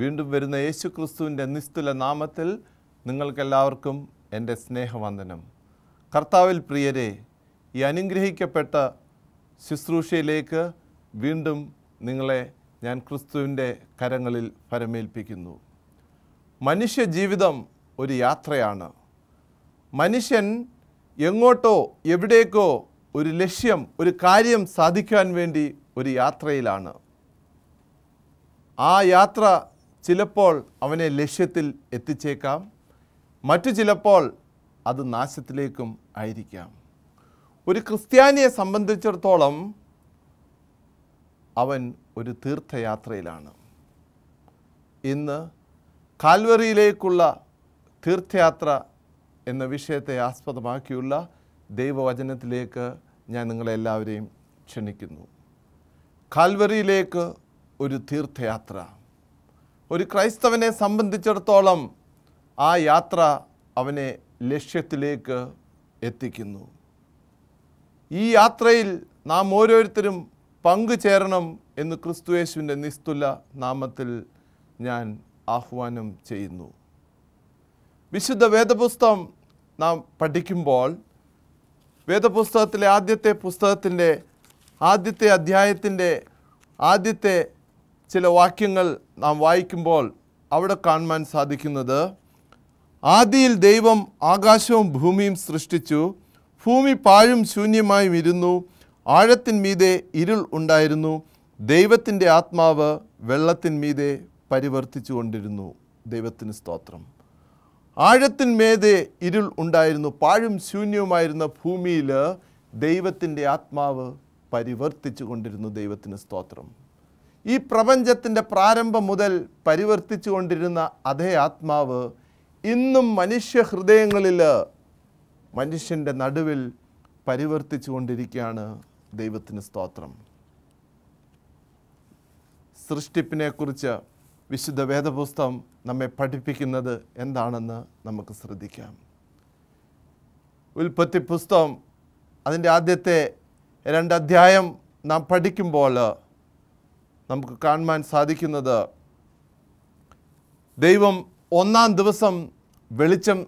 വീണ്ടും വരുന്ന യേശു ക്രിസ്തുവിൻ്റെ നിസ്തുല നാമത്തിൽ നിങ്ങൾക്കെല്ലാവർക്കും എൻ്റെ സ്നേഹവന്ദനം കർത്താവിൽ പ്രിയരെ ഈ അനുഗ്രഹിക്കപ്പെട്ട ശുശ്രൂഷയിലേക്ക് വീണ്ടും നിങ്ങളെ ഞാൻ ക്രിസ്തുവിൻ്റെ കരങ്ങളിൽ പരമേൽപ്പിക്കുന്നു മനുഷ്യ ജീവിതം ഒരു യാത്രയാണ് മനുഷ്യൻ എങ്ങോട്ടോ എവിടേക്കോ ഒരു ലക്ഷ്യം ഒരു കാര്യം സാധിക്കാൻ വേണ്ടി ഒരു യാത്രയിലാണ് ആ യാത്ര ചിലപ്പോൾ അവനെ ലക്ഷ്യത്തിൽ എത്തിച്ചേക്കാം മറ്റു ചിലപ്പോൾ അത് നാശത്തിലേക്കും ആയിരിക്കാം ഒരു ക്രിസ്ത്യാനിയെ സംബന്ധിച്ചിടത്തോളം അവൻ ഒരു തീർത്ഥയാത്രയിലാണ് ഇന്ന് കാൽവറിയിലേക്കുള്ള തീർത്ഥയാത്ര എന്ന വിഷയത്തെ ആസ്പദമാക്കിയുള്ള ദൈവവചനത്തിലേക്ക് ഞാൻ നിങ്ങളെല്ലാവരെയും ക്ഷണിക്കുന്നു കാൽവറിയിലേക്ക് ഒരു തീർത്ഥയാത്ര ഒരു ക്രൈസ്തവനെ സംബന്ധിച്ചിടത്തോളം ആ യാത്ര അവനെ ലക്ഷ്യത്തിലേക്ക് എത്തിക്കുന്നു ഈ യാത്രയിൽ നാം ഓരോരുത്തരും പങ്കുചേരണം എന്ന് ക്രിസ്തുയേശുവിൻ്റെ നിസ്തുല നാമത്തിൽ ഞാൻ ആഹ്വാനം ചെയ്യുന്നു വിശുദ്ധ വേദപുസ്തകം നാം പഠിക്കുമ്പോൾ വേദപുസ്തകത്തിലെ ആദ്യത്തെ പുസ്തകത്തിൻ്റെ ആദ്യത്തെ അധ്യായത്തിൻ്റെ ആദ്യത്തെ ചില വാക്യങ്ങൾ നാം വായിക്കുമ്പോൾ അവിടെ കാണുവാൻ സാധിക്കുന്നത് ആദിയിൽ ദൈവം ആകാശവും ഭൂമിയും സൃഷ്ടിച്ചു ഭൂമി പാഴും ശൂന്യമായും ഇരുന്നു ആഴത്തിന്മീതെ ഇരുൾ ഉണ്ടായിരുന്നു ദൈവത്തിൻ്റെ ആത്മാവ് വെള്ളത്തിന്മീതെ പരിവർത്തിച്ചു കൊണ്ടിരുന്നു ദൈവത്തിന് സ്തോത്രം ആഴത്തിന്മേതെ ഇരുൾ ഉണ്ടായിരുന്നു പാഴും ശൂന്യവുമായിരുന്ന ഭൂമിയിൽ ദൈവത്തിൻ്റെ ആത്മാവ് പരിവർത്തിച്ചു കൊണ്ടിരുന്നു ദൈവത്തിന് സ്തോത്രം ഈ പ്രപഞ്ചത്തിൻ്റെ പ്രാരംഭം മുതൽ പരിവർത്തിച്ചു കൊണ്ടിരുന്ന അതേ ആത്മാവ് ഇന്നും മനുഷ്യ ഹൃദയങ്ങളിൽ മനുഷ്യൻ്റെ നടുവിൽ പരിവർത്തിച്ചു കൊണ്ടിരിക്കുകയാണ് ദൈവത്തിന് സ്തോത്രം സൃഷ്ടിപ്പിനെക്കുറിച്ച് വിശുദ്ധ വേദപുസ്തകം നമ്മെ പഠിപ്പിക്കുന്നത് എന്താണെന്ന് നമുക്ക് ശ്രദ്ധിക്കാം ഉൽപ്പത്തി പുസ്തകം അതിൻ്റെ ആദ്യത്തെ രണ്ടധ്യായം നാം പഠിക്കുമ്പോൾ നമുക്ക് കാണുവാൻ സാധിക്കുന്നത് ദൈവം ഒന്നാം ദിവസം വെളിച്ചം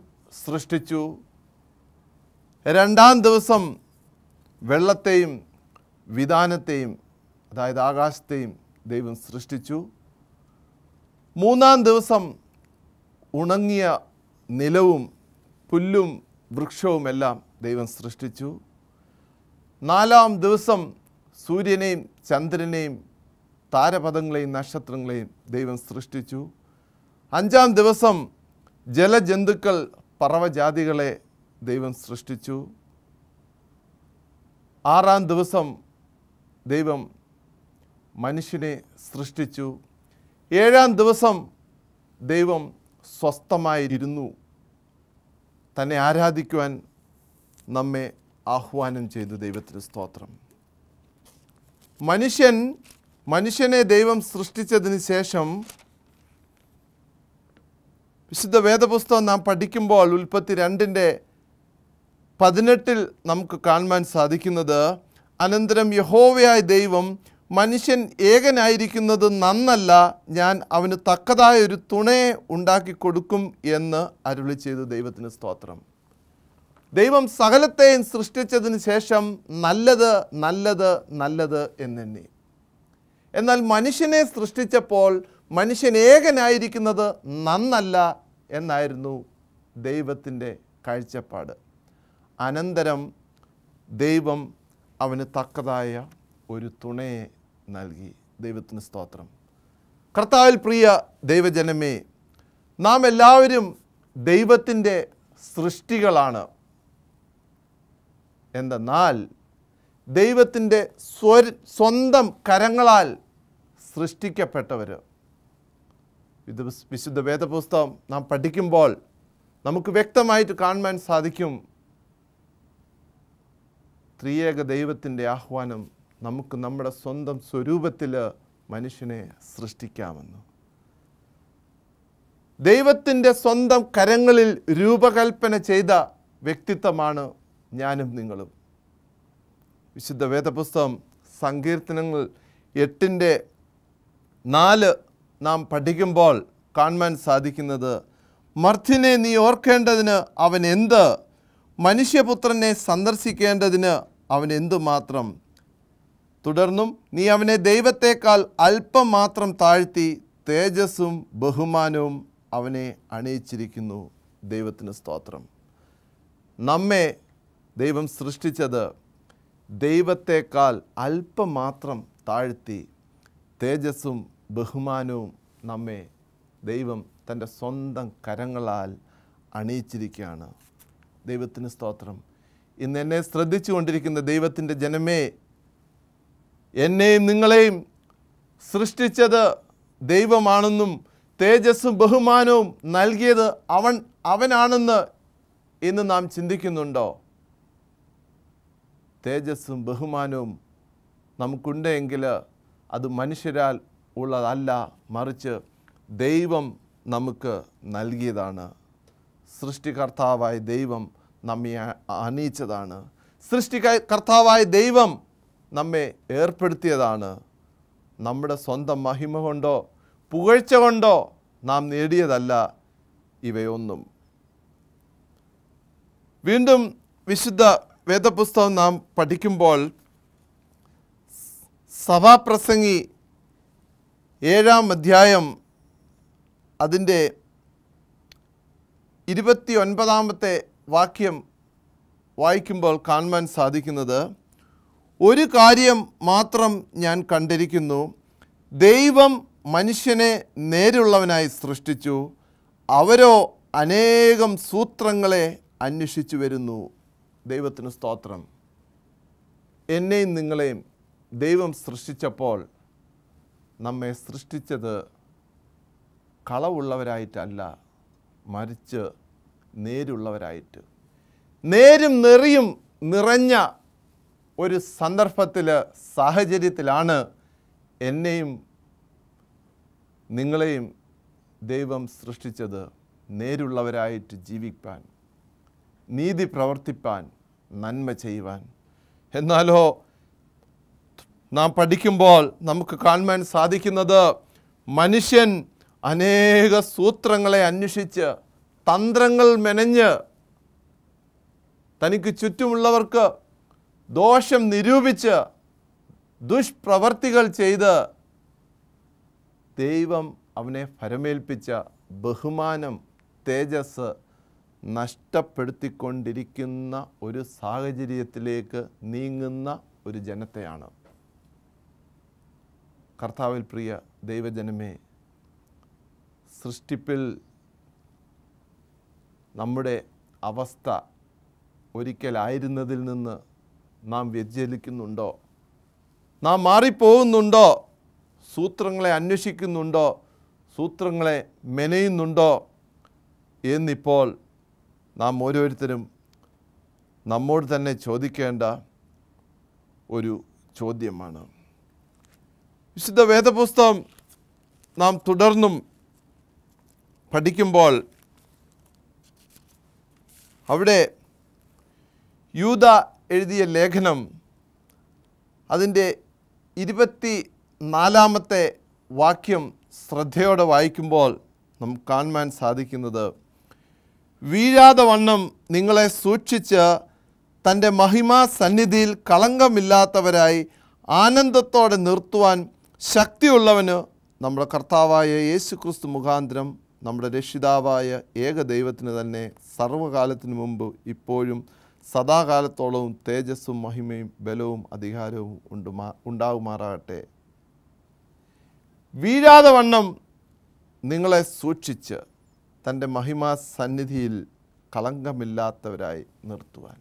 സൃഷ്ടിച്ചു രണ്ടാം ദിവസം വെള്ളത്തെയും വിധാനത്തെയും അതായത് ആകാശത്തെയും ദൈവം സൃഷ്ടിച്ചു മൂന്നാം ദിവസം ഉണങ്ങിയ നിലവും പുല്ലും വൃക്ഷവുമെല്ലാം ദൈവം സൃഷ്ടിച്ചു നാലാം ദിവസം സൂര്യനെയും ചന്ദ്രനെയും താരപഥങ്ങളെയും നക്ഷത്രങ്ങളെയും ദൈവം സൃഷ്ടിച്ചു അഞ്ചാം ദിവസം ജലജന്തുക്കൾ പറവജാതികളെ ദൈവം സൃഷ്ടിച്ചു ആറാം ദിവസം ദൈവം മനുഷ്യനെ സൃഷ്ടിച്ചു ഏഴാം ദിവസം ദൈവം സ്വസ്ഥമായിരുന്നു തന്നെ ആരാധിക്കുവാൻ നമ്മെ ആഹ്വാനം ചെയ്തു ദൈവത്തിന് സ്തോത്രം മനുഷ്യൻ മനുഷ്യനെ ദൈവം സൃഷ്ടിച്ചതിന് ശേഷം വിശുദ്ധ വേദപുസ്തകം നാം പഠിക്കുമ്പോൾ ഉൽപ്പത്തി രണ്ടിൻ്റെ പതിനെട്ടിൽ നമുക്ക് കാണുവാൻ സാധിക്കുന്നത് അനന്തരം യഹോവയായ ദൈവം മനുഷ്യൻ ഏകനായിരിക്കുന്നത് നന്നല്ല ഞാൻ അവന് തക്കതായ ഒരു തുണയെ ഉണ്ടാക്കി കൊടുക്കും എന്ന് അരുളി ചെയ്തു ദൈവത്തിന് സ്തോത്രം ദൈവം സകലത്തെയും സൃഷ്ടിച്ചതിന് ശേഷം നല്ലത് നല്ലത് നല്ലത് എന്നെണ്ണി എന്നാൽ മനുഷ്യനെ സൃഷ്ടിച്ചപ്പോൾ മനുഷ്യൻ ഏകനായിരിക്കുന്നത് നന്നല്ല എന്നായിരുന്നു ദൈവത്തിൻ്റെ കാഴ്ചപ്പാട് അനന്തരം ദൈവം അവന് തക്കതായ ഒരു തുണയെ നൽകി ദൈവത്തിന് സ്തോത്രം കർത്താവിൽ പ്രിയ ദൈവജനമേ നാം എല്ലാവരും ദൈവത്തിൻ്റെ സൃഷ്ടികളാണ് എന്തെന്നാൽ ദൈവത്തിൻ്റെ സ്വ സ്വന്തം കരങ്ങളാൽ സൃഷ്ടിക്കപ്പെട്ടവർ ഇത് വിശുദ്ധ വേദപുസ്തകം നാം പഠിക്കുമ്പോൾ നമുക്ക് വ്യക്തമായിട്ട് കാണുവാൻ സാധിക്കും ത്രിയേക ദൈവത്തിൻ്റെ ആഹ്വാനം നമുക്ക് നമ്മുടെ സ്വന്തം സ്വരൂപത്തിൽ മനുഷ്യനെ സൃഷ്ടിക്കാമെന്ന് ദൈവത്തിൻ്റെ സ്വന്തം കരങ്ങളിൽ രൂപകൽപ്പന ചെയ്ത വ്യക്തിത്വമാണ് ഞാനും നിങ്ങളും വിശുദ്ധ വേദപുസ്തകം സങ്കീർത്തനങ്ങൾ എട്ടിൻ്റെ നാല് നാം പഠിക്കുമ്പോൾ കാണുവാൻ സാധിക്കുന്നത് മർത്തിനെ നീ ഓർക്കേണ്ടതിന് അവൻ എന്ത് മനുഷ്യപുത്രനെ സന്ദർശിക്കേണ്ടതിന് അവൻ എന്തു മാത്രം തുടർന്നും നീ അവനെ ദൈവത്തേക്കാൾ അല്പം മാത്രം താഴ്ത്തി തേജസ്സും ബഹുമാനവും അവനെ അണിയിച്ചിരിക്കുന്നു ദൈവത്തിന് സ്തോത്രം നമ്മെ ദൈവം സൃഷ്ടിച്ചത് ദൈവത്തേക്കാൾ അല്പം മാത്രം താഴ്ത്തി തേജസ്സും ബഹുമാനവും നമ്മെ ദൈവം തൻ്റെ സ്വന്തം കരങ്ങളാൽ അണിയിച്ചിരിക്കുകയാണ് ദൈവത്തിന് സ്തോത്രം ഇന്ന് എന്നെ കൊണ്ടിരിക്കുന്ന ദൈവത്തിൻ്റെ ജനമേ എന്നെയും നിങ്ങളെയും സൃഷ്ടിച്ചത് ദൈവമാണെന്നും തേജസ്സും ബഹുമാനവും നൽകിയത് അവൻ അവനാണെന്ന് ഇന്ന് നാം ചിന്തിക്കുന്നുണ്ടോ തേജസ്സും ബഹുമാനവും നമുക്കുണ്ടെങ്കിൽ അത് മനുഷ്യരാൽ ഉള്ളതല്ല മറിച്ച് ദൈവം നമുക്ക് നൽകിയതാണ് സൃഷ്ടികർത്താവായ ദൈവം നമ്മെ അണിയിച്ചതാണ് സൃഷ്ടി കർത്താവായ ദൈവം നമ്മെ ഏർപ്പെടുത്തിയതാണ് നമ്മുടെ സ്വന്തം മഹിമ കൊണ്ടോ പുകഴ്ച കൊണ്ടോ നാം നേടിയതല്ല ഇവയൊന്നും വീണ്ടും വിശുദ്ധ വേദപുസ്തകം നാം പഠിക്കുമ്പോൾ സഭാപ്രസംഗി ഏഴാം അധ്യായം അതിൻ്റെ ഇരുപത്തി ഒൻപതാമത്തെ വാക്യം വായിക്കുമ്പോൾ കാണുവാൻ സാധിക്കുന്നത് ഒരു കാര്യം മാത്രം ഞാൻ കണ്ടിരിക്കുന്നു ദൈവം മനുഷ്യനെ നേരുള്ളവനായി സൃഷ്ടിച്ചു അവരോ അനേകം സൂത്രങ്ങളെ അന്വേഷിച്ചു വരുന്നു ദൈവത്തിന് സ്തോത്രം എന്നെയും നിങ്ങളെയും ദൈവം സൃഷ്ടിച്ചപ്പോൾ നമ്മെ സൃഷ്ടിച്ചത് കളവുള്ളവരായിട്ടല്ല മറിച്ച് നേരുള്ളവരായിട്ട് നേരും നെറിയും നിറഞ്ഞ ഒരു സന്ദർഭത്തിൽ സാഹചര്യത്തിലാണ് എന്നെയും നിങ്ങളെയും ദൈവം സൃഷ്ടിച്ചത് നേരുള്ളവരായിട്ട് ജീവിക്കാൻ നീതി പ്രവർത്തിപ്പാൻ നന്മ ചെയ്യുവാൻ എന്നാലോ നാം പഠിക്കുമ്പോൾ നമുക്ക് കാണുവാൻ സാധിക്കുന്നത് മനുഷ്യൻ അനേക സൂത്രങ്ങളെ അന്വേഷിച്ച് തന്ത്രങ്ങൾ മെനഞ്ഞ് തനിക്ക് ചുറ്റുമുള്ളവർക്ക് ദോഷം നിരൂപിച്ച് ദുഷ്പ്രവർത്തികൾ ചെയ്ത് ദൈവം അവനെ ഫരമേൽപ്പിച്ച ബഹുമാനം തേജസ് നഷ്ടപ്പെടുത്തിക്കൊണ്ടിരിക്കുന്ന ഒരു സാഹചര്യത്തിലേക്ക് നീങ്ങുന്ന ഒരു ജനത്തെയാണ് കർത്താവിൽ പ്രിയ ദൈവജനമേ സൃഷ്ടിപ്പിൽ നമ്മുടെ അവസ്ഥ ഒരിക്കലായിരുന്നതിൽ നിന്ന് നാം വ്യതിചലിക്കുന്നുണ്ടോ നാം മാറിപ്പോകുന്നുണ്ടോ സൂത്രങ്ങളെ അന്വേഷിക്കുന്നുണ്ടോ സൂത്രങ്ങളെ മെനയുന്നുണ്ടോ എന്നിപ്പോൾ നാം ഓരോരുത്തരും നമ്മോട് തന്നെ ചോദിക്കേണ്ട ഒരു ചോദ്യമാണ് വിശുദ്ധ വേദപുസ്തകം നാം തുടർന്നും പഠിക്കുമ്പോൾ അവിടെ യൂത എഴുതിയ ലേഖനം അതിൻ്റെ ഇരുപത്തി നാലാമത്തെ വാക്യം ശ്രദ്ധയോടെ വായിക്കുമ്പോൾ നമുക്ക് കാണുവാൻ സാധിക്കുന്നത് വീഴാതെ വണ്ണം നിങ്ങളെ സൂക്ഷിച്ച് തൻ്റെ മഹിമാ സന്നിധിയിൽ കളങ്കമില്ലാത്തവരായി ആനന്ദത്തോടെ നിർത്തുവാൻ ശക്തിയുള്ളവന് നമ്മുടെ കർത്താവായ യേശു ക്രിസ്തു മുഖാന്തരം നമ്മുടെ രക്ഷിതാവായ ഏക ദൈവത്തിന് തന്നെ സർവകാലത്തിന് മുമ്പ് ഇപ്പോഴും സദാകാലത്തോളവും തേജസ്സും മഹിമയും ബലവും അധികാരവും ഉണ്ടുമാ ഉണ്ടാകുമാറാകട്ടെ വീഴാതെ വണ്ണം നിങ്ങളെ സൂക്ഷിച്ച് തൻ്റെ മഹിമാ സന്നിധിയിൽ കളങ്കമില്ലാത്തവരായി നിർത്തുവാൻ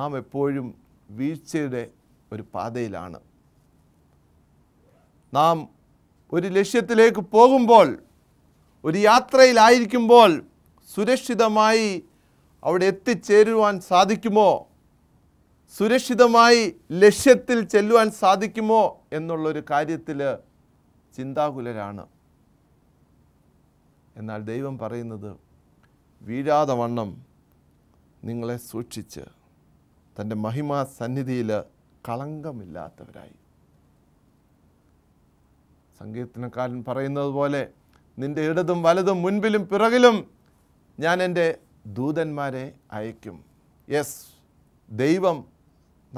നാം എപ്പോഴും വീഴ്ചയുടെ ഒരു പാതയിലാണ് നാം ഒരു ലക്ഷ്യത്തിലേക്ക് പോകുമ്പോൾ ഒരു യാത്രയിലായിരിക്കുമ്പോൾ സുരക്ഷിതമായി അവിടെ എത്തിച്ചേരുവാൻ സാധിക്കുമോ സുരക്ഷിതമായി ലക്ഷ്യത്തിൽ ചെല്ലുവാൻ സാധിക്കുമോ എന്നുള്ളൊരു കാര്യത്തിൽ ചിന്താകുലരാണ് എന്നാൽ ദൈവം പറയുന്നത് വീഴാതെ വണ്ണം നിങ്ങളെ സൂക്ഷിച്ച് തൻ്റെ മഹിമാ സന്നിധിയിൽ കളങ്കമില്ലാത്തവരായി സങ്കീർത്തനക്കാരൻ പറയുന്നത് പോലെ നിൻ്റെ ഇടതും വലതും മുൻപിലും പിറകിലും ഞാൻ എൻ്റെ ദൂതന്മാരെ അയക്കും യെസ് ദൈവം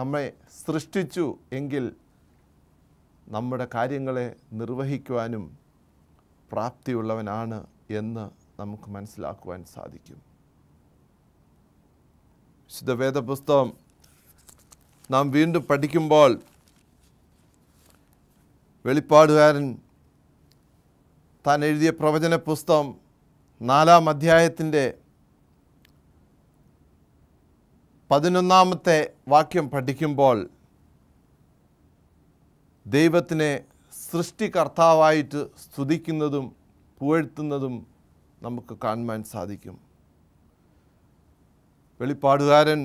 നമ്മെ സൃഷ്ടിച്ചു എങ്കിൽ നമ്മുടെ കാര്യങ്ങളെ നിർവഹിക്കുവാനും പ്രാപ്തിയുള്ളവനാണ് എന്ന് നമുക്ക് മനസ്സിലാക്കുവാൻ സാധിക്കും വിശുദ്ധ നാം വീണ്ടും പഠിക്കുമ്പോൾ വെളിപ്പാടുകാരൻ താൻ എഴുതിയ പ്രവചന പുസ്തകം നാലാം അധ്യായത്തിൻ്റെ പതിനൊന്നാമത്തെ വാക്യം പഠിക്കുമ്പോൾ ദൈവത്തിനെ സൃഷ്ടികർത്താവായിട്ട് സ്തുതിക്കുന്നതും പൂഴ്ത്തുന്നതും നമുക്ക് കാണുവാൻ സാധിക്കും വെളിപ്പാടുകാരൻ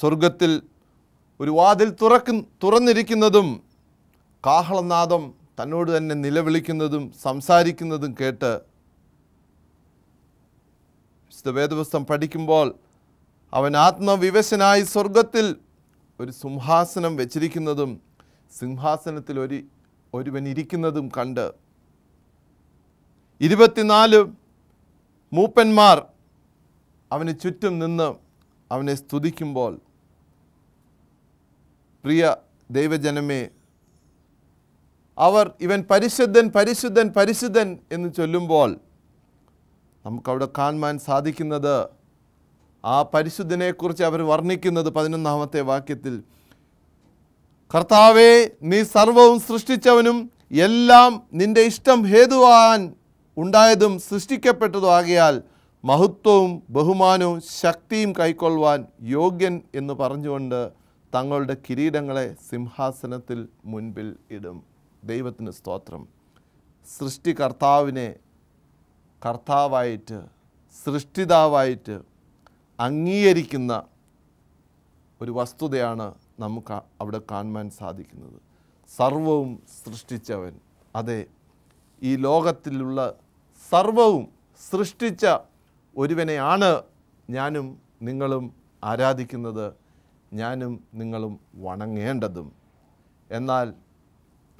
സ്വർഗത്തിൽ ഒരു വാതിൽ തുറക്കും തുറന്നിരിക്കുന്നതും കാഹളനാദം തന്നോട് തന്നെ നിലവിളിക്കുന്നതും സംസാരിക്കുന്നതും കേട്ട് വിശുദ്ധ വേദപുസ്തം പഠിക്കുമ്പോൾ അവൻ ആത്മവിവശനായി സ്വർഗത്തിൽ ഒരു സിംഹാസനം വെച്ചിരിക്കുന്നതും സിംഹാസനത്തിൽ ഒരു ഒരുവൻ ഇരിക്കുന്നതും കണ്ട് ഇരുപത്തിനാല് മൂപ്പന്മാർ അവന് ചുറ്റും നിന്ന് അവനെ സ്തുതിക്കുമ്പോൾ പ്രിയ ദൈവജനമേ അവർ ഇവൻ പരിശുദ്ധൻ പരിശുദ്ധൻ പരിശുദ്ധൻ എന്ന് ചൊല്ലുമ്പോൾ നമുക്കവിടെ കാണുവാൻ സാധിക്കുന്നത് ആ പരിശുദ്ധനെക്കുറിച്ച് അവർ വർണ്ണിക്കുന്നത് പതിനൊന്നാമത്തെ വാക്യത്തിൽ കർത്താവെ നീ സർവവും സൃഷ്ടിച്ചവനും എല്ലാം നിൻ്റെ ഇഷ്ടം ഹേതുവാൻ ഉണ്ടായതും സൃഷ്ടിക്കപ്പെട്ടതും ആകിയാൽ മഹത്വവും ബഹുമാനവും ശക്തിയും കൈക്കൊള്ളുവാൻ യോഗ്യൻ എന്ന് പറഞ്ഞുകൊണ്ട് തങ്ങളുടെ കിരീടങ്ങളെ സിംഹാസനത്തിൽ മുൻപിൽ ഇടും ദൈവത്തിന് സ്തോത്രം സൃഷ്ടികർത്താവിനെ കർത്താവായിട്ട് സൃഷ്ടിതാവായിട്ട് അംഗീകരിക്കുന്ന ഒരു വസ്തുതയാണ് നമുക്ക് അവിടെ കാണുവാൻ സാധിക്കുന്നത് സർവവും സൃഷ്ടിച്ചവൻ അതെ ഈ ലോകത്തിലുള്ള സർവവും സൃഷ്ടിച്ച ഒരുവനെയാണ് ഞാനും നിങ്ങളും ആരാധിക്കുന്നത് ഞാനും നിങ്ങളും വണങ്ങേണ്ടതും എന്നാൽ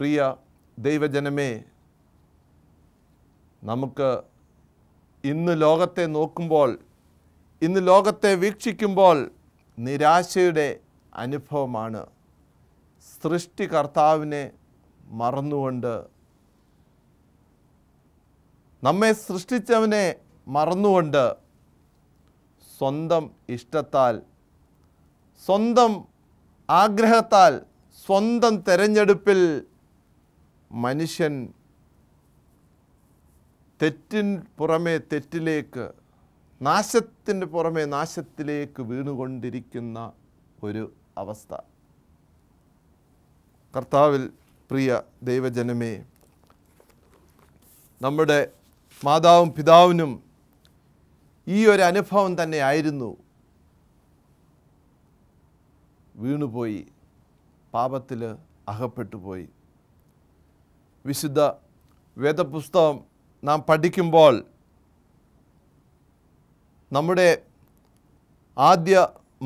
പ്രിയ ദൈവജനമേ നമുക്ക് ഇന്ന് ലോകത്തെ നോക്കുമ്പോൾ ഇന്ന് ലോകത്തെ വീക്ഷിക്കുമ്പോൾ നിരാശയുടെ അനുഭവമാണ് സൃഷ്ടികർത്താവിനെ മറന്നുകൊണ്ട് നമ്മെ സൃഷ്ടിച്ചവനെ മറന്നുകൊണ്ട് സ്വന്തം ഇഷ്ടത്താൽ സ്വന്തം ആഗ്രഹത്താൽ സ്വന്തം തെരഞ്ഞെടുപ്പിൽ മനുഷ്യൻ തെറ്റിൻ പുറമേ തെറ്റിലേക്ക് നാശത്തിന് പുറമേ നാശത്തിലേക്ക് വീണുകൊണ്ടിരിക്കുന്ന ഒരു അവസ്ഥ കർത്താവിൽ പ്രിയ ദൈവജനമേ നമ്മുടെ മാതാവും പിതാവിനും ഈ ഒരു അനുഭവം തന്നെ ആയിരുന്നു വീണുപോയി പാപത്തിൽ അകപ്പെട്ടുപോയി വിശുദ്ധ വേദപുസ്തകം നാം പഠിക്കുമ്പോൾ നമ്മുടെ ആദ്യ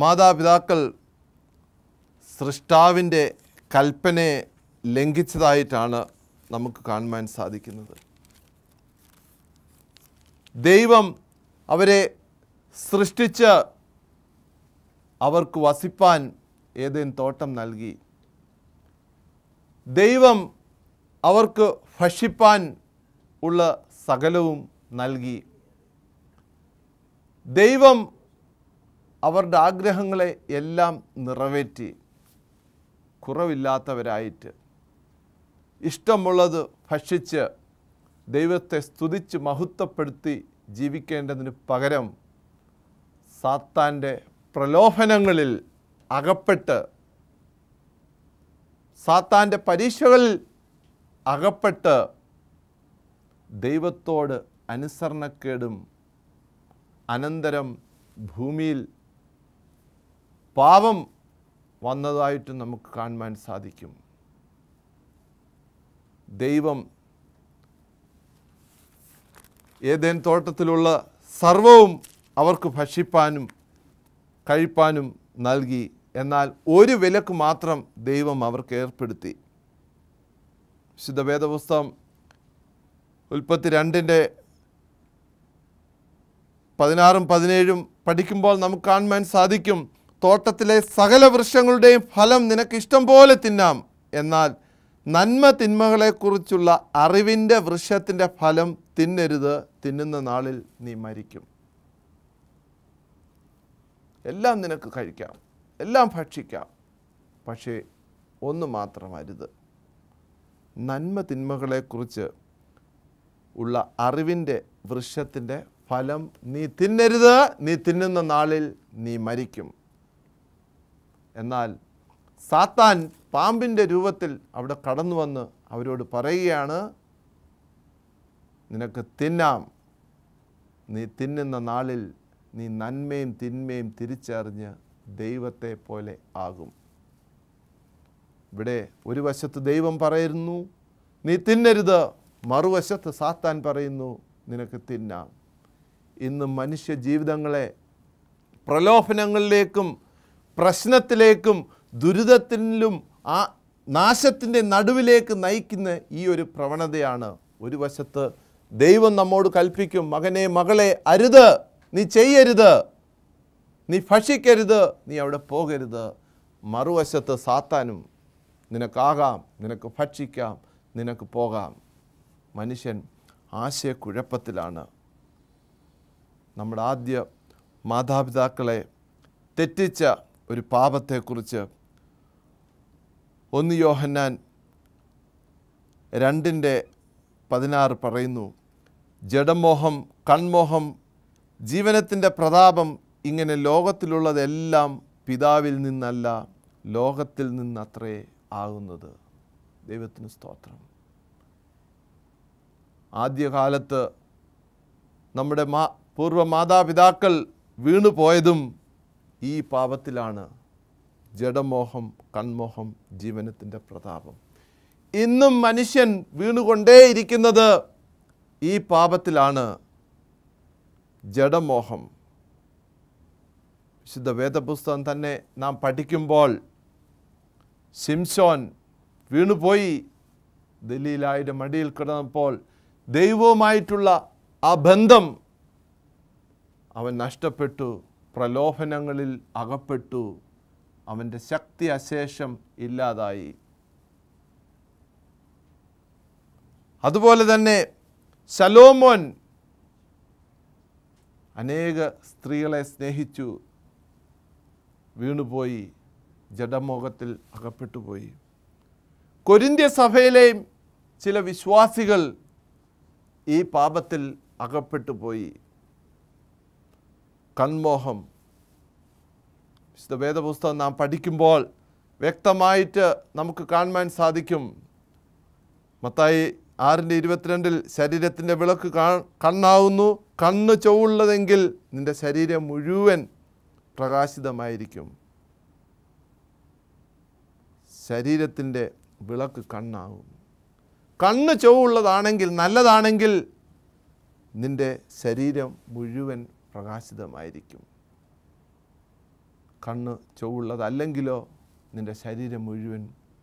മാതാപിതാക്കൾ സൃഷ്ടാവിൻ്റെ കൽപ്പനയെ ലംഘിച്ചതായിട്ടാണ് നമുക്ക് കാണുവാൻ സാധിക്കുന്നത് ദൈവം അവരെ സൃഷ്ടിച്ച് അവർക്ക് വസിപ്പാൻ ഏതെങ്കിലും തോട്ടം നൽകി ദൈവം അവർക്ക് ഭക്ഷിപ്പാൻ ഉള്ള സകലവും നൽകി ദൈവം അവരുടെ ആഗ്രഹങ്ങളെ എല്ലാം നിറവേറ്റി കുറവില്ലാത്തവരായിട്ട് ഇഷ്ടമുള്ളത് ഭക്ഷിച്ച് ദൈവത്തെ സ്തുതിച്ച് മഹത്വപ്പെടുത്തി ജീവിക്കേണ്ടതിന് പകരം സാത്താൻ്റെ പ്രലോഭനങ്ങളിൽ അകപ്പെട്ട് സാത്താൻ്റെ പരീക്ഷകളിൽ അകപ്പെട്ട് ദൈവത്തോട് അനുസരണക്കേടും അനന്തരം ഭൂമിയിൽ പാപം വന്നതായിട്ട് നമുക്ക് കാണുവാൻ സാധിക്കും ദൈവം ഏതേൻ തോട്ടത്തിലുള്ള സർവവും അവർക്ക് ഭക്ഷിപ്പാനും കഴിപ്പാനും നൽകി എന്നാൽ ഒരു വിലക്ക് മാത്രം ദൈവം അവർക്ക് ഏർപ്പെടുത്തി വിശുദ്ധ വേദപുസ്തകം ഉൽപ്പത്തി രണ്ടിൻ്റെ പതിനാറും പതിനേഴും പഠിക്കുമ്പോൾ നമുക്ക് കാണുവാൻ സാധിക്കും തോട്ടത്തിലെ സകല വൃക്ഷങ്ങളുടെയും ഫലം നിനക്ക് ഇഷ്ടം പോലെ തിന്നാം എന്നാൽ നന്മ തിന്മകളെക്കുറിച്ചുള്ള അറിവിൻ്റെ വൃക്ഷത്തിൻ്റെ ഫലം തിന്നരുത് തിന്നുന്ന നാളിൽ നീ മരിക്കും എല്ലാം നിനക്ക് കഴിക്കാം എല്ലാം ഭക്ഷിക്കാം പക്ഷേ ഒന്ന് മാത്രം അരുത് നന്മ തിന്മകളെക്കുറിച്ച് ഉള്ള അറിവിൻ്റെ വൃക്ഷത്തിൻ്റെ ഫലം നീ തിന്നരുത് നീ തിന്നുന്ന നാളിൽ നീ മരിക്കും എന്നാൽ സാത്താൻ പാമ്പിൻ്റെ രൂപത്തിൽ അവിടെ കടന്നു വന്ന് അവരോട് പറയുകയാണ് നിനക്ക് തിന്നാം നീ തിന്നുന്ന നാളിൽ നീ നന്മയും തിന്മയും തിരിച്ചറിഞ്ഞ് ദൈവത്തെ പോലെ ആകും ഇവിടെ ഒരു വശത്ത് ദൈവം പറയുന്നു നീ തിന്നരുത് മറുവശത്ത് സാത്താൻ പറയുന്നു നിനക്ക് തിന്നാം ഇന്ന് മനുഷ്യ ജീവിതങ്ങളെ പ്രലോഭനങ്ങളിലേക്കും പ്രശ്നത്തിലേക്കും ദുരിതത്തിലും ആ നാശത്തിൻ്റെ നടുവിലേക്ക് നയിക്കുന്ന ഈ ഒരു പ്രവണതയാണ് ഒരു വശത്ത് ദൈവം നമ്മോട് കൽപ്പിക്കും മകനെ മകളെ അരുത് നീ ചെയ്യരുത് നീ ഭക്ഷിക്കരുത് നീ അവിടെ പോകരുത് മറുവശത്ത് സാത്താനും നിനക്കാകാം നിനക്ക് ഭക്ഷിക്കാം നിനക്ക് പോകാം മനുഷ്യൻ ആശയക്കുഴപ്പത്തിലാണ് നമ്മുടെ ആദ്യ മാതാപിതാക്കളെ തെറ്റിച്ച ഒരു പാപത്തെക്കുറിച്ച് ഒന്ന് യോഹന്നാൻ രണ്ടിൻ്റെ പതിനാറ് പറയുന്നു ജഡമോഹം കൺമോഹം ജീവനത്തിൻ്റെ പ്രതാപം ഇങ്ങനെ ലോകത്തിലുള്ളതെല്ലാം പിതാവിൽ നിന്നല്ല ലോകത്തിൽ നിന്നത്രേ ആകുന്നത് ദൈവത്തിന് സ്തോത്രം ആദ്യകാലത്ത് നമ്മുടെ മാ പൂർവ്വ മാതാപിതാക്കൾ വീണുപോയതും ഈ പാപത്തിലാണ് ജഡമോഹം കൺമോഹം ജീവനത്തിൻ്റെ പ്രതാപം ഇന്നും മനുഷ്യൻ വീണുകൊണ്ടേയിരിക്കുന്നത് ഈ പാപത്തിലാണ് ജഡമോഹം വിശുദ്ധ വേദപുസ്തകം തന്നെ നാം പഠിക്കുമ്പോൾ സിംസോൻ വീണുപോയി ദലീലായുടെ മടിയിൽ കിടന്നപ്പോൾ ദൈവവുമായിട്ടുള്ള ആ ബന്ധം അവൻ നഷ്ടപ്പെട്ടു പ്രലോഭനങ്ങളിൽ അകപ്പെട്ടു അവൻ്റെ ശക്തി അശേഷം ഇല്ലാതായി അതുപോലെ തന്നെ സലോമോൻ അനേക സ്ത്രീകളെ സ്നേഹിച്ചു വീണുപോയി ജഡമോഹത്തിൽ അകപ്പെട്ടുപോയി കൊരിന്ത്യ സഭയിലെയും ചില വിശ്വാസികൾ ഈ പാപത്തിൽ അകപ്പെട്ടുപോയി കൺമോഹം വിശുദ്ധ വേദപുസ്തകം നാം പഠിക്കുമ്പോൾ വ്യക്തമായിട്ട് നമുക്ക് കാണുവാൻ സാധിക്കും മത്തായി ആറിൻ്റെ ഇരുപത്തിരണ്ടിൽ ശരീരത്തിൻ്റെ വിളക്ക് കണ്ണാവുന്നു കണ്ണ് ചൊവ്വുള്ളതെങ്കിൽ നിൻ്റെ ശരീരം മുഴുവൻ പ്രകാശിതമായിരിക്കും ശരീരത്തിൻ്റെ വിളക്ക് കണ്ണാകും കണ്ണ് ചൊവ്വുള്ളതാണെങ്കിൽ നല്ലതാണെങ്കിൽ നിൻ്റെ ശരീരം മുഴുവൻ പ്രകാശിതമായിരിക്കും കണ്ണ് ചൊവ്വുള്ളതല്ലെങ്കിലോ നിൻ്റെ ശരീരം മുഴുവൻ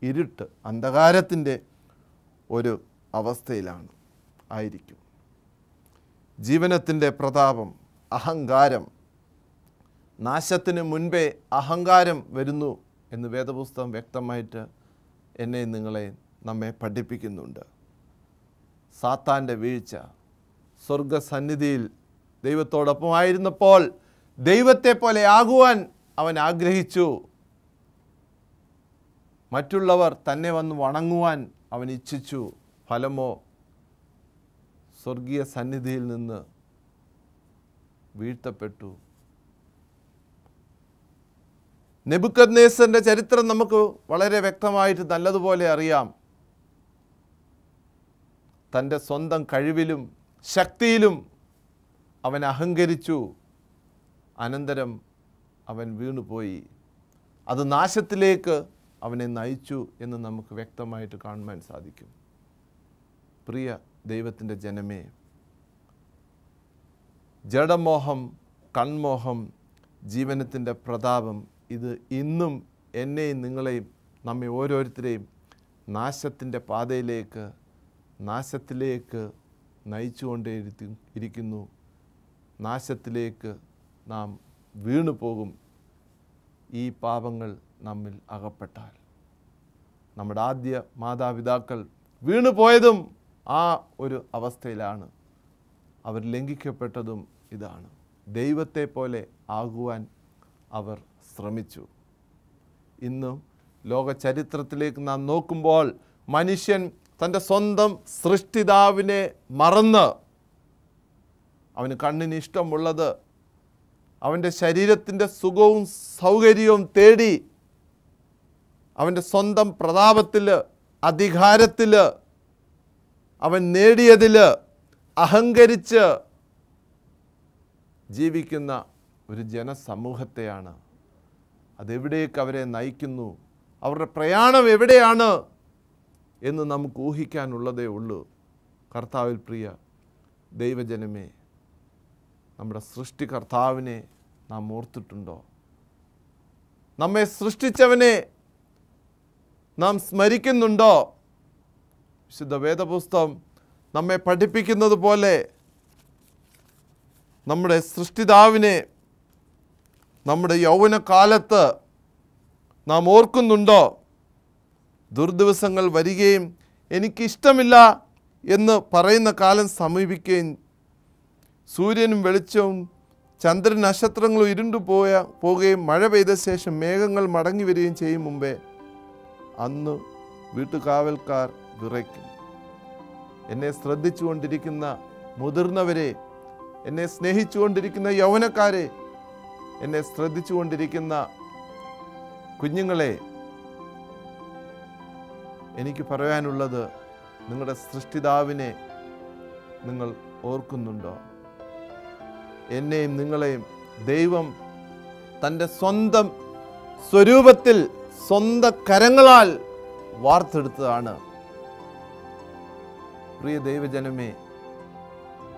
ഇരുട്ട് അന്ധകാരത്തിൻ്റെ ഒരു അവസ്ഥയിലാണ് ആയിരിക്കും ജീവനത്തിൻ്റെ പ്രതാപം അഹങ്കാരം നാശത്തിന് മുൻപേ അഹങ്കാരം വരുന്നു എന്ന് വേദപുസ്തകം വ്യക്തമായിട്ട് എന്നെ നിങ്ങളെ നമ്മെ പഠിപ്പിക്കുന്നുണ്ട് സാത്താൻ്റെ വീഴ്ച സ്വർഗസന്നിധിയിൽ ദൈവത്തോടൊപ്പം ആയിരുന്നപ്പോൾ ദൈവത്തെ പോലെ ആകുവാൻ അവൻ ആഗ്രഹിച്ചു മറ്റുള്ളവർ തന്നെ വന്ന് വണങ്ങുവാൻ അവൻ ഇച്ഛിച്ചു ഫലമോ സ്വർഗീയ സന്നിധിയിൽ നിന്ന് വീഴ്ത്തപ്പെട്ടു നെബുക്കത് നേസറിൻ്റെ ചരിത്രം നമുക്ക് വളരെ വ്യക്തമായിട്ട് നല്ലതുപോലെ അറിയാം തൻ്റെ സ്വന്തം കഴിവിലും ശക്തിയിലും അവൻ അഹങ്കരിച്ചു അനന്തരം അവൻ വീണുപോയി അത് നാശത്തിലേക്ക് അവനെ നയിച്ചു എന്ന് നമുക്ക് വ്യക്തമായിട്ട് കാണുവാൻ സാധിക്കും പ്രിയ ദൈവത്തിൻ്റെ ജനമേ ജഡമോഹം കൺമോഹം ജീവനത്തിൻ്റെ പ്രതാപം ഇത് ഇന്നും എന്നെയും നിങ്ങളെയും നമ്മെ ഓരോരുത്തരെയും നാശത്തിൻ്റെ പാതയിലേക്ക് നാശത്തിലേക്ക് നയിച്ചുകൊണ്ടേ ഇരിക്കുന്നു നാശത്തിലേക്ക് നാം വീണു പോകും ഈ പാപങ്ങൾ നമ്മിൽ അകപ്പെട്ടാൽ നമ്മുടെ ആദ്യ മാതാപിതാക്കൾ വീണു പോയതും ആ ഒരു അവസ്ഥയിലാണ് അവർ ലംഘിക്കപ്പെട്ടതും ഇതാണ് ദൈവത്തെ പോലെ ആകുവാൻ അവർ ശ്രമിച്ചു ഇന്നും ലോക ചരിത്രത്തിലേക്ക് നാം നോക്കുമ്പോൾ മനുഷ്യൻ തൻ്റെ സ്വന്തം സൃഷ്ടിതാവിനെ മറന്ന് അവന് കണ്ണിന് ഇഷ്ടമുള്ളത് അവൻ്റെ ശരീരത്തിൻ്റെ സുഖവും സൗകര്യവും തേടി അവൻ്റെ സ്വന്തം പ്രതാപത്തിൽ അധികാരത്തിൽ അവൻ നേടിയതിൽ അഹങ്കരിച്ച് ജീവിക്കുന്ന ഒരു ജനസമൂഹത്തെയാണ് അതെവിടേക്ക് അവരെ നയിക്കുന്നു അവരുടെ പ്രയാണം എവിടെയാണ് എന്ന് നമുക്ക് ഊഹിക്കാനുള്ളതേ ഉള്ളൂ കർത്താവിൽ പ്രിയ ദൈവജനമേ നമ്മുടെ സൃഷ്ടികർത്താവിനെ നാം ഓർത്തിട്ടുണ്ടോ നമ്മെ സൃഷ്ടിച്ചവനെ നാം സ്മരിക്കുന്നുണ്ടോ വിശുദ്ധ വേദപുസ്തകം നമ്മെ പഠിപ്പിക്കുന്നത് പോലെ നമ്മുടെ സൃഷ്ടിതാവിനെ നമ്മുടെ യൗവനകാലത്ത് നാം ഓർക്കുന്നുണ്ടോ ദുർദിവസങ്ങൾ വരികയും എനിക്കിഷ്ടമില്ല എന്ന് പറയുന്ന കാലം സമീപിക്കുകയും സൂര്യനും വെളിച്ചവും ചന്ദ്രൻ നക്ഷത്രങ്ങളും ഇരുണ്ടു പോയ പോവുകയും മഴ പെയ്ത ശേഷം മേഘങ്ങൾ മടങ്ങി വരികയും ചെയ്യും മുമ്പേ അന്ന് വീട്ടുകാവൽക്കാർ വിറയ്ക്കും എന്നെ ശ്രദ്ധിച്ചുകൊണ്ടിരിക്കുന്ന മുതിർന്നവരെ എന്നെ സ്നേഹിച്ചുകൊണ്ടിരിക്കുന്ന യൗവനക്കാരെ എന്നെ ശ്രദ്ധിച്ചുകൊണ്ടിരിക്കുന്ന കുഞ്ഞുങ്ങളെ എനിക്ക് പറയാനുള്ളത് നിങ്ങളുടെ സൃഷ്ടിതാവിനെ നിങ്ങൾ ഓർക്കുന്നുണ്ടോ എന്നെയും നിങ്ങളെയും ദൈവം തൻ്റെ സ്വന്തം സ്വരൂപത്തിൽ സ്വന്തം കരങ്ങളാൽ വാർത്തെടുത്തതാണ് പ്രിയ ദൈവജനമേ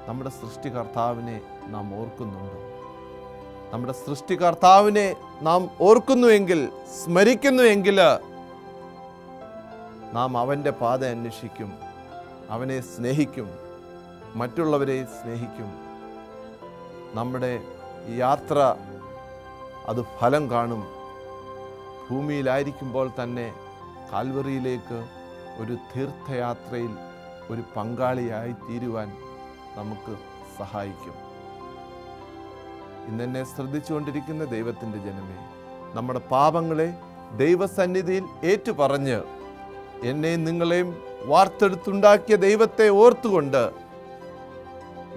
നമ്മുടെ സൃഷ്ടികർത്താവിനെ നാം ഓർക്കുന്നുണ്ടോ നമ്മുടെ സൃഷ്ടികർത്താവിനെ നാം ഓർക്കുന്നുവെങ്കിൽ സ്മരിക്കുന്നുവെങ്കിൽ നാം അവൻ്റെ പാത അന്വേഷിക്കും അവനെ സ്നേഹിക്കും മറ്റുള്ളവരെ സ്നേഹിക്കും നമ്മുടെ യാത്ര അത് ഫലം കാണും ഭൂമിയിലായിരിക്കുമ്പോൾ തന്നെ കാൽവറിയിലേക്ക് ഒരു തീർത്ഥയാത്രയിൽ ഒരു പങ്കാളിയായി തീരുവാൻ നമുക്ക് സഹായിക്കും ഇന്നെന്നെ ശ്രദ്ധിച്ചുകൊണ്ടിരിക്കുന്ന ദൈവത്തിൻ്റെ ജനമേ നമ്മുടെ പാപങ്ങളെ ദൈവസന്നിധിയിൽ ഏറ്റുപറഞ്ഞ് എന്നെയും നിങ്ങളെയും വാർത്തെടുത്തുണ്ടാക്കിയ ദൈവത്തെ ഓർത്തുകൊണ്ട്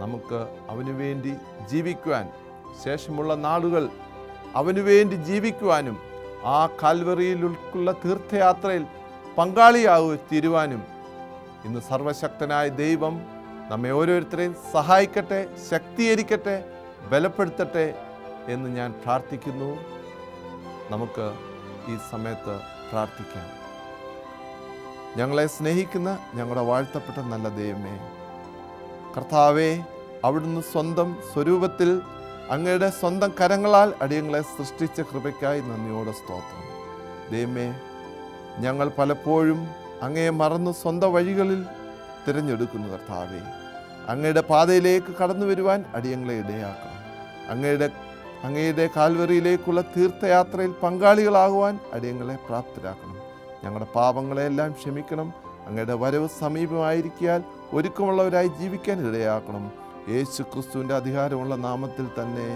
നമുക്ക് അവനു വേണ്ടി ജീവിക്കുവാൻ ശേഷമുള്ള നാളുകൾ അവനു വേണ്ടി ജീവിക്കുവാനും ആ ഉൾക്കുള്ള തീർത്ഥയാത്രയിൽ പങ്കാളിയാവുക തീരുവാനും ഇന്ന് സർവശക്തനായ ദൈവം നമ്മെ ഓരോരുത്തരെയും സഹായിക്കട്ടെ ശക്തീകരിക്കട്ടെ ബലപ്പെടുത്തട്ടെ എന്ന് ഞാൻ പ്രാർത്ഥിക്കുന്നു നമുക്ക് ഈ സമയത്ത് പ്രാർത്ഥിക്കാം ഞങ്ങളെ സ്നേഹിക്കുന്ന ഞങ്ങളുടെ വാഴ്ത്തപ്പെട്ട നല്ല ദൈവമേ കർത്താവെ അവിടുന്ന് സ്വന്തം സ്വരൂപത്തിൽ അങ്ങയുടെ സ്വന്തം കരങ്ങളാൽ അടിയങ്ങളെ സൃഷ്ടിച്ച കൃപയ്ക്കായി നന്ദിയോടെ സ്തോത്രം ദൈവമേ ഞങ്ങൾ പലപ്പോഴും അങ്ങയെ മറന്ന് സ്വന്തം വഴികളിൽ തിരഞ്ഞെടുക്കുന്നു കർത്താവെ അങ്ങയുടെ പാതയിലേക്ക് കടന്നു വരുവാൻ അടിയങ്ങളെ ഇടയാക്കണം അങ്ങയുടെ അങ്ങയുടെ കാൽവരിയിലേക്കുള്ള തീർത്ഥയാത്രയിൽ പങ്കാളികളാകുവാൻ അടിയങ്ങളെ പ്രാപ്തരാക്കണം ഞങ്ങളുടെ പാപങ്ങളെല്ലാം ക്ഷമിക്കണം അങ്ങയുടെ വരവ് സമീപമായിരിക്കാൽ ഒരുക്കമുള്ളവരായി ജീവിക്കാൻ ഇടയാക്കണം യേശു ക്രിസ്തുവിൻ്റെ അധികാരമുള്ള നാമത്തിൽ തന്നെ